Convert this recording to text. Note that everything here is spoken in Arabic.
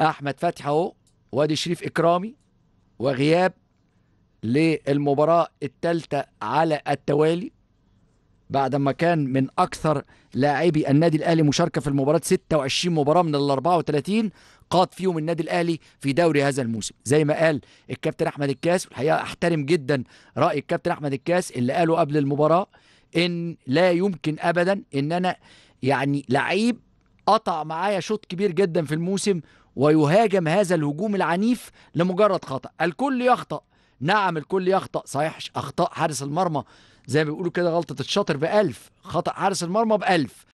احمد فتحي اهو وادي شريف اكرامي وغياب للمباراه الثالثه على التوالي بعد ما كان من اكثر لاعبي النادي الاهلي مشاركه في المباراه 26 مباراه من ال 34 قاد فيهم النادي الاهلي في دوري هذا الموسم زي ما قال الكابتن احمد الكاس والحقيقه احترم جدا راي الكابتن احمد الكاس اللي قاله قبل المباراه ان لا يمكن ابدا ان انا يعني لعيب قطع معايا شوط كبير جدا في الموسم ويهاجم هذا الهجوم العنيف لمجرد خطأ الكل يخطأ نعم الكل يخطأ صحيح أخطاء حارس المرمى زي ما بيقولوا كده غلطة الشاطر بألف خطأ حارس المرمى بألف